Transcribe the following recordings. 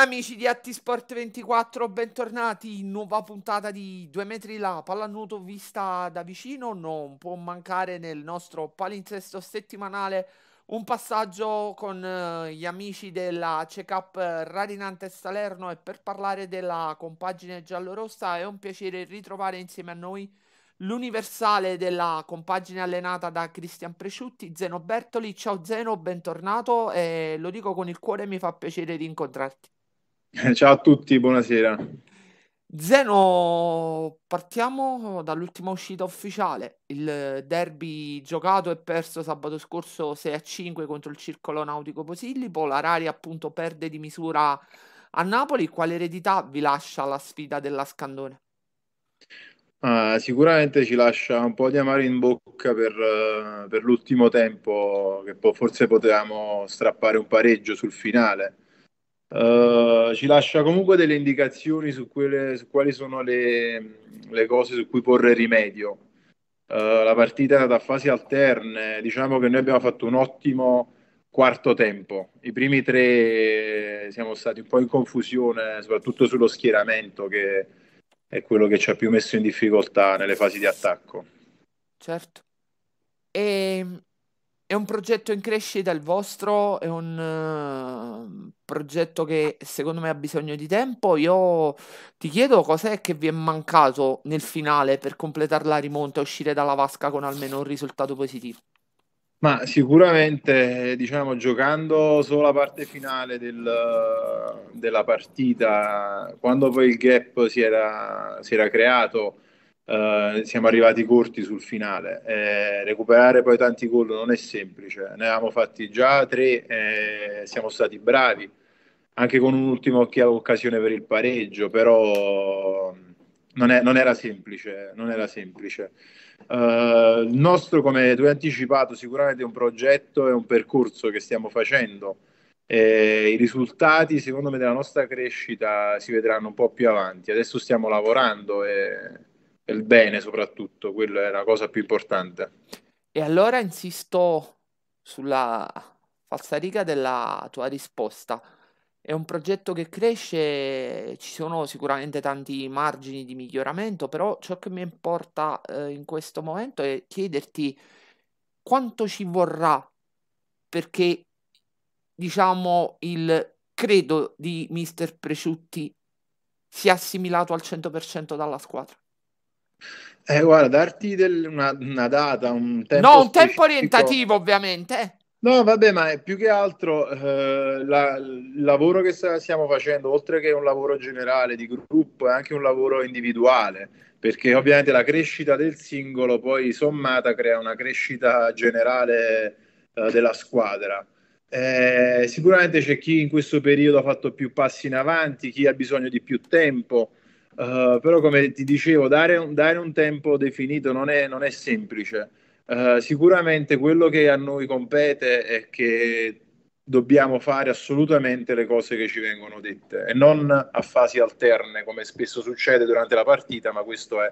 Amici di Attisport 24, bentornati in nuova puntata di Due metri La pallanuoto vista da vicino, non può mancare nel nostro palinsesto settimanale un passaggio con eh, gli amici della check-up Radinante Salerno e per parlare della compagine giallorossa è un piacere ritrovare insieme a noi l'universale della compagine allenata da Cristian Presciutti, Zeno Bertoli. Ciao Zeno, bentornato e lo dico con il cuore, mi fa piacere di incontrarti. Ciao a tutti, buonasera. Zeno, partiamo dall'ultima uscita ufficiale, il derby giocato e perso sabato scorso 6 a 5 contro il Circolo Nautico Posillipo, La Rari appunto perde di misura a Napoli, quale eredità vi lascia la sfida della Scandone? Uh, sicuramente ci lascia un po' di amaro in bocca per, uh, per l'ultimo tempo, che po- forse potevamo strappare un pareggio sul finale Uh, ci lascia comunque delle indicazioni su, quelle, su quali sono le, le, cose su cui porre rimedio. Uh, la partita è andata a fasi alterne, diciamo che noi abbiamo fatto un ottimo quarto tempo. I primi tre siamo stati un po' in confusione, soprattutto sullo schieramento, che è quello che ci ha più messo in difficoltà nelle fasi di attacco. Certo. E ehm, è un progetto in crescita il vostro, è un uh, progetto che secondo me ha bisogno di tempo. Io ti chiedo cos'è che vi è mancato nel finale per completare la rimonta e uscire dalla vasca con almeno un risultato positivo. Ma sicuramente, diciamo, giocando solo la parte finale del, della partita, quando poi il gap si era, si era creato, eh, siamo arrivati corti sul finale. Eh, recuperare poi tanti gol non è semplice, ne avevamo fatti già tre, eh, siamo stati bravi, anche con un'ultima occasione per il pareggio, però mm, non, è, non era semplice. Non era semplice. Uh, il nostro, come tu hai anticipato, sicuramente è un progetto, e un percorso che stiamo facendo. Eh, I risultati, secondo me, della nostra crescita si vedranno un po' più avanti. Adesso stiamo lavorando e il bene soprattutto, quella è la cosa più importante. E allora insisto sulla falsariga della tua risposta. È un progetto che cresce, ci sono sicuramente tanti margini di miglioramento, però ciò che mi importa eh, in questo momento è chiederti quanto ci vorrà perché diciamo il credo di Mister Presciutti sia assimilato al 100% dalla squadra. Eh, guarda, darti del, una, una, data, un tempo. No, un specifico. tempo orientativo, ovviamente. No, vabbè, ma è più che altro eh, la, il lavoro che stiamo facendo, oltre che un lavoro generale di gruppo, è anche un lavoro individuale, perché ovviamente la crescita del singolo poi sommata crea una crescita generale eh, della squadra. Eh, sicuramente c'è chi in questo periodo ha fatto più passi in avanti, chi ha bisogno di più tempo eh, però come ti dicevo, dare un, dare un tempo definito non è, non è semplice. Uh, sicuramente quello che a noi compete è che dobbiamo fare assolutamente le cose che ci vengono dette e non a fasi alterne come spesso succede durante la partita, ma questo è,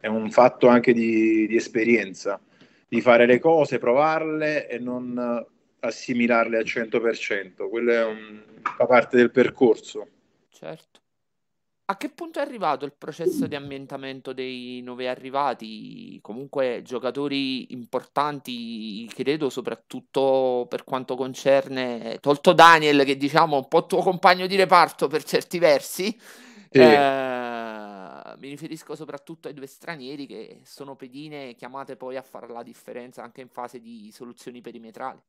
è un fatto anche di, di, esperienza, di fare le cose, provarle e non assimilarle al 100%, quello è un, fa parte del percorso. Certo a che punto è arrivato il processo di ambientamento dei nuovi arrivati? Comunque giocatori importanti, credo soprattutto per quanto concerne tolto Daniel che diciamo un po' tuo compagno di reparto per certi versi. Sì. Eh, mi riferisco soprattutto ai due stranieri che sono pedine chiamate poi a fare la differenza anche in fase di soluzioni perimetrali.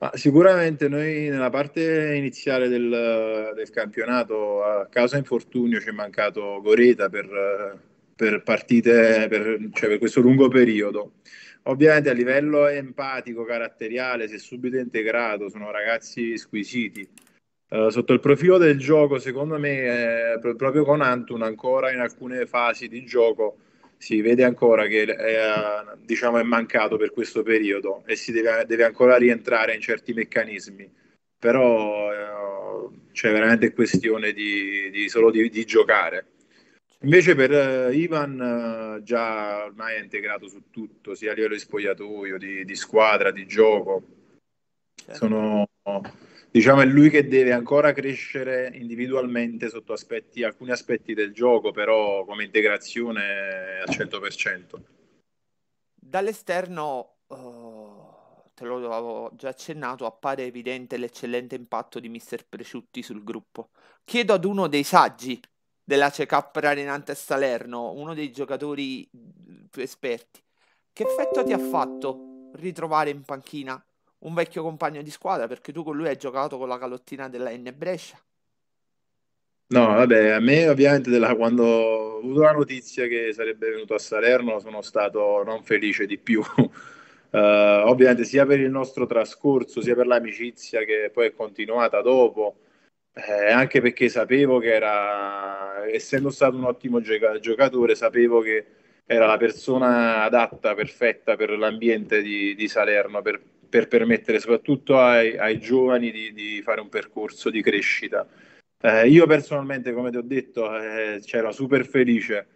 Ma sicuramente noi nella parte iniziale del, del, campionato a causa infortunio ci è mancato Goreta per, per partite, per, cioè per questo lungo periodo. Ovviamente a livello empatico, caratteriale, si è subito integrato, sono ragazzi squisiti. Uh, sotto il profilo del gioco, secondo me, eh, proprio con Antun ancora in alcune fasi di gioco si vede ancora che è, eh, diciamo, è mancato per questo periodo e si deve, deve ancora rientrare in certi meccanismi. Però eh, c'è veramente questione di, di solo di, di, giocare. Invece per eh, Ivan eh, già ormai è integrato su tutto, sia a livello di spogliatoio, di, di squadra, di gioco. Certo. Sono, diciamo, è lui che deve ancora crescere individualmente sotto aspetti, alcuni aspetti del gioco, però come integrazione al 100%. Dall'esterno, oh, te lo avevo già accennato, appare evidente l'eccellente impatto di Mr. Preciutti sul gruppo. Chiedo ad uno dei saggi della CECAP Arenante Salerno, uno dei giocatori mm, più esperti, che effetto ti ha fatto ritrovare in panchina un vecchio compagno di squadra perché tu con lui hai giocato con la calottina della N Brescia. No, vabbè, a me ovviamente della, quando ho avuto la notizia che sarebbe venuto a Salerno sono stato non felice di più. Uh, ovviamente sia per il nostro trascorso, sia per l'amicizia che poi è continuata dopo, eh, anche perché sapevo che era, essendo stato un ottimo gioca- giocatore, sapevo che era la persona adatta, perfetta per l'ambiente di, di Salerno, per, per permettere soprattutto ai, ai giovani di, di, fare un percorso di crescita. Eh, io personalmente, come ti ho detto, eh, c'ero super felice,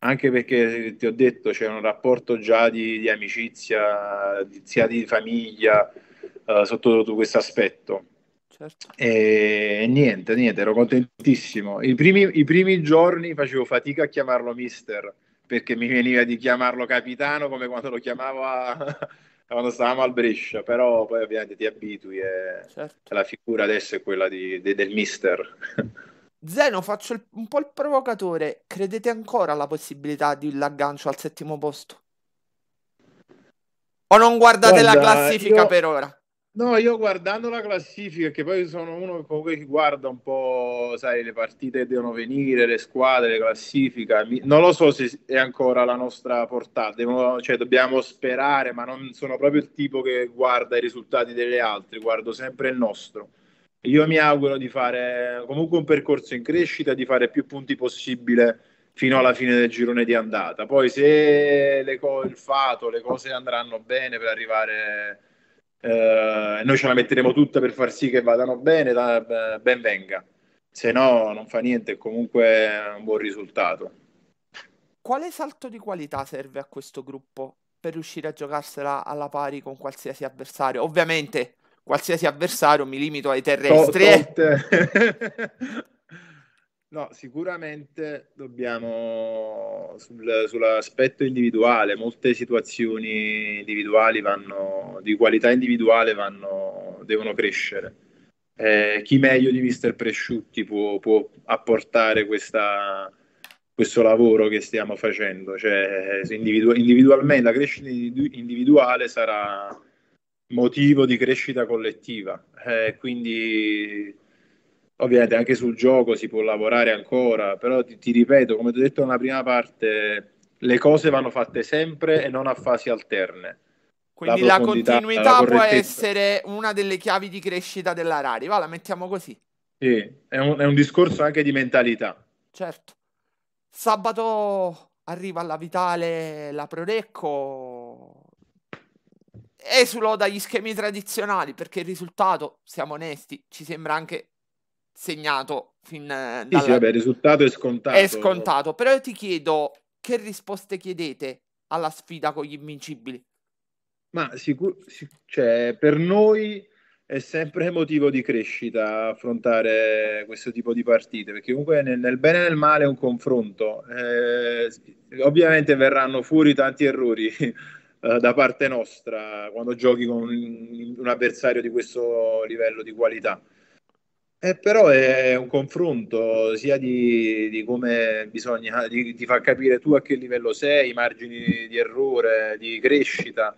anche perché ti ho detto c'è un rapporto già di, di amicizia, di, sia di famiglia, eh, sotto questo aspetto. Certo. E, niente, niente, ero contentissimo. I primi, I primi giorni facevo fatica a chiamarlo mister perché mi veniva di chiamarlo capitano come quando lo chiamavo a, quando stavamo al Brescia, però poi ovviamente ti abitui e certo. la figura adesso è quella di, di, del mister. Zeno, faccio il, un po' il provocatore, credete ancora alla possibilità di un l'aggancio al settimo posto? O non guardate Guarda, la classifica io... per ora? No, io guardando la classifica, che poi sono uno che guarda un po', sai, le partite che devono venire, le squadre, le classifiche, non lo so se è ancora la nostra portata, Devo, cioè, dobbiamo sperare, ma non sono proprio il tipo che guarda i risultati delle altre, guardo sempre il nostro. Io mi auguro di fare comunque un percorso in crescita, di fare più punti possibile fino alla fine del girone di andata. Poi se co- il fato, le cose andranno bene per arrivare eh, noi ce la metteremo tutta per far sì che vadano bene, da, eh, ben venga. Se no non fa niente, comunque è un buon risultato. Quale salto di qualità serve a questo gruppo per riuscire a giocarsela alla pari con qualsiasi avversario? Ovviamente, qualsiasi avversario, mi limito ai terrestri. Eh. Tot, No, sicuramente dobbiamo sul, sull'aspetto individuale, molte situazioni individuali vanno, di qualità individuale vanno, devono crescere. Eh, chi meglio di Mister Presciutti può, può apportare questa, questo lavoro che stiamo facendo? Cioè, individu- individualmente la crescita individuale sarà motivo di crescita collettiva, eh, quindi Ovviamente anche sul gioco si può lavorare ancora, però ti, ti ripeto, come ti ho detto nella prima parte, le cose vanno fatte sempre e non a fasi alterne. Quindi la, la continuità la può essere una delle chiavi di crescita della Rari, va, la mettiamo così. Sì, è un, è un discorso anche di mentalità. Certo. Sabato arriva alla Vitale la Prorecco, esulo dagli schemi tradizionali perché il risultato, siamo onesti, ci sembra anche segnato fin dal... Eh, sì, sì, vabbè, il risultato è scontato. È scontato, però io ti chiedo che risposte chiedete alla sfida con gli invincibili? Ma sicur- sic- cioè, per noi è sempre motivo di crescita affrontare questo tipo di partite, perché comunque nel, nel bene e nel male è un confronto. Eh, ovviamente verranno fuori tanti errori eh, da parte nostra quando giochi con un, un avversario di questo livello di qualità eh, però è un confronto sia di, di come bisogna, di, ti fa capire tu a che livello sei, i margini di errore, di crescita.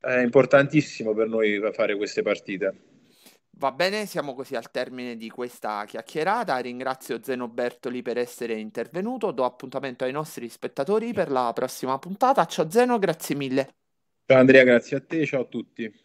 È importantissimo per noi fare queste partite. Va bene, siamo così al termine di questa chiacchierata. Ringrazio Zeno Bertoli per essere intervenuto. Do appuntamento ai nostri spettatori per la prossima puntata. Ciao Zeno, grazie mille. Ciao Andrea, grazie a te, ciao a tutti.